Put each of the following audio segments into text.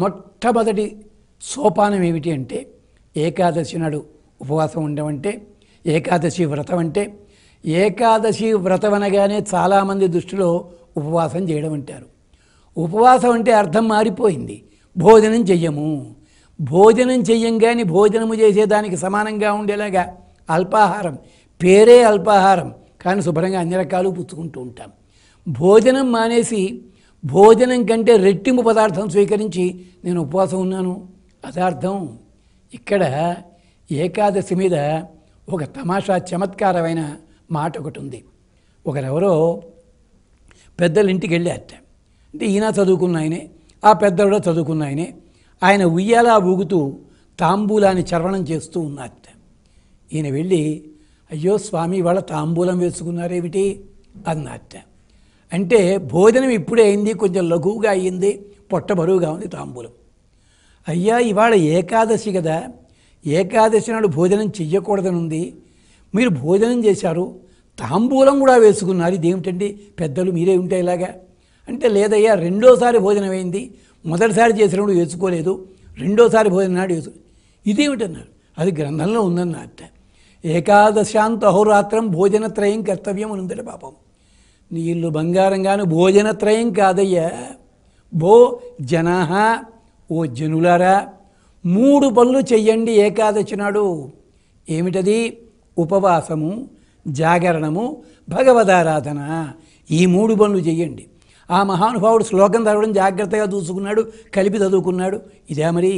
మొట్టమొదటి సోపానం ఏమిటి అంటే ఏకాదశి నాడు ఉపవాసం ఉండమంటే ఏకాదశి వ్రతం అంటే ఏకాదశి వ్రతం అనగానే చాలామంది దృష్టిలో ఉపవాసం చేయడం అంటారు ఉపవాసం అంటే అర్థం మారిపోయింది భోజనం చెయ్యము భోజనం చెయ్యం కానీ భోజనము చేసేదానికి సమానంగా ఉండేలాగా అల్పాహారం పేరే అల్పాహారం కానీ శుభ్రంగా అన్ని రకాలు పుచ్చుకుంటూ ఉంటాం భోజనం మానేసి భోజనం కంటే రెట్టింపు పదార్థం స్వీకరించి నేను ఉపవాసం ఉన్నాను అదార్థం ఇక్కడ ఏకాదశి మీద ఒక తమాషా చమత్కారమైన మాట ఒకటి ఉంది ఒకరెవరో పెద్దలు ఇంటికి వెళ్ళారట అంటే ఈయన చదువుకున్న ఆయనే ఆ పెద్దోడో చదువుకున్న ఆయనే ఆయన ఉయ్యాలా ఊగుతూ తాంబూలాన్ని చర్వణం చేస్తూ ఉన్నారట ఈయన వెళ్ళి అయ్యో స్వామి వాళ్ళ తాంబూలం వేసుకున్నారేమిటి అన్నారట అంటే భోజనం ఇప్పుడే అయింది కొంచెం లఘువుగా అయ్యింది పొట్ట బరువుగా ఉంది తాంబూలం అయ్యా ఇవాళ ఏకాదశి కదా ఏకాదశి నాడు భోజనం చెయ్యకూడదనుంది మీరు భోజనం చేశారు తాంబూలం కూడా వేసుకున్నారు ఇదేమిటండి పెద్దలు మీరే ఉంటే ఇలాగా అంటే లేదయ్యా రెండోసారి భోజనం అయింది మొదటిసారి చేసినప్పుడు వేసుకోలేదు రెండోసారి భోజనం నాడు వేసు ఇదేమిటన్నారు అది గ్రంథంలో అట్ట ఏకాదశాంత అహోరాత్రం భోజనత్రయం కర్తవ్యం అని ఉందట పాపం నీ ఇల్లు బంగారం కాను భోజనత్రయం కాదయ్యా భో జనాహ ఓ జనులారా మూడు పనులు చెయ్యండి ఏకాదశి నాడు ఏమిటది ఉపవాసము జాగరణము భగవదారాధన ఈ మూడు పనులు చెయ్యండి ఆ మహానుభావుడు శ్లోకం చదవడం జాగ్రత్తగా చూసుకున్నాడు కలిపి చదువుకున్నాడు ఇదే మరి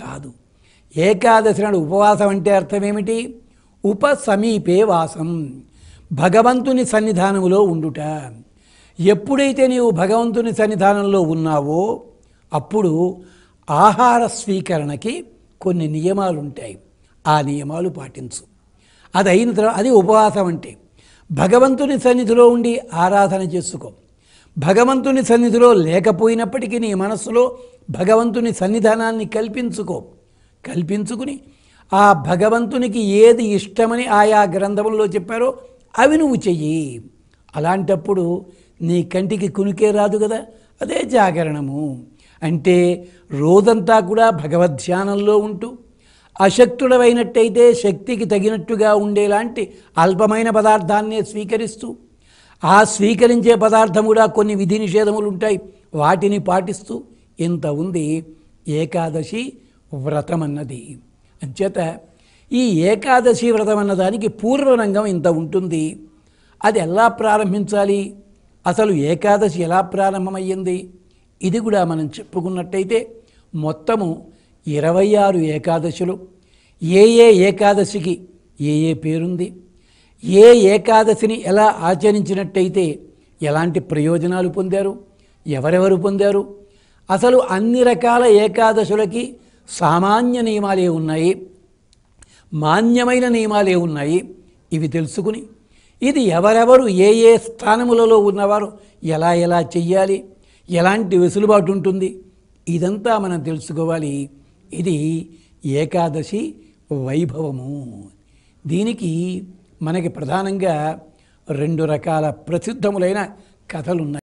కాదు ఏకాదశి నాడు ఉపవాసం అంటే అర్థమేమిటి ఉప సమీపే వాసం భగవంతుని సన్నిధానములో ఉండుట ఎప్పుడైతే నీవు భగవంతుని సన్నిధానంలో ఉన్నావో అప్పుడు ఆహార స్వీకరణకి కొన్ని నియమాలు ఉంటాయి ఆ నియమాలు పాటించు అది అయిన తర్వాత అది ఉపవాసం అంటే భగవంతుని సన్నిధిలో ఉండి ఆరాధన చేసుకో భగవంతుని సన్నిధిలో లేకపోయినప్పటికీ నీ మనస్సులో భగవంతుని సన్నిధానాన్ని కల్పించుకో కల్పించుకుని ఆ భగవంతునికి ఏది ఇష్టమని ఆయా గ్రంథంలో చెప్పారో అవి నువ్వు చెయ్యి అలాంటప్పుడు నీ కంటికి కునికే రాదు కదా అదే జాగరణము అంటే రోజంతా కూడా భగవద్ధ్యానంలో ఉంటూ అశక్తుడవైనట్టయితే శక్తికి తగినట్టుగా ఉండేలాంటి అల్పమైన పదార్థాన్నే స్వీకరిస్తూ ఆ స్వీకరించే పదార్థం కూడా కొన్ని విధి నిషేధములు ఉంటాయి వాటిని పాటిస్తూ ఇంత ఉంది ఏకాదశి వ్రతమన్నది అంచేత ఈ ఏకాదశి వ్రతం అన్నదానికి పూర్వరంగం ఇంత ఉంటుంది అది ఎలా ప్రారంభించాలి అసలు ఏకాదశి ఎలా ప్రారంభమయ్యింది ఇది కూడా మనం చెప్పుకున్నట్టయితే మొత్తము ఇరవై ఆరు ఏకాదశులు ఏ ఏ ఏకాదశికి ఏ ఏ పేరుంది ఏ ఏకాదశిని ఎలా ఆచరించినట్టయితే ఎలాంటి ప్రయోజనాలు పొందారు ఎవరెవరు పొందారు అసలు అన్ని రకాల ఏకాదశులకి సామాన్య నియమాలే ఉన్నాయి మాన్యమైన నియమాలే ఉన్నాయి ఇవి తెలుసుకుని ఇది ఎవరెవరు ఏ ఏ స్థానములలో ఉన్నవారు ఎలా ఎలా చెయ్యాలి ఎలాంటి వెసులుబాటు ఉంటుంది ఇదంతా మనం తెలుసుకోవాలి ఇది ఏకాదశి వైభవము దీనికి మనకి ప్రధానంగా రెండు రకాల ప్రసిద్ధములైన కథలున్నాయి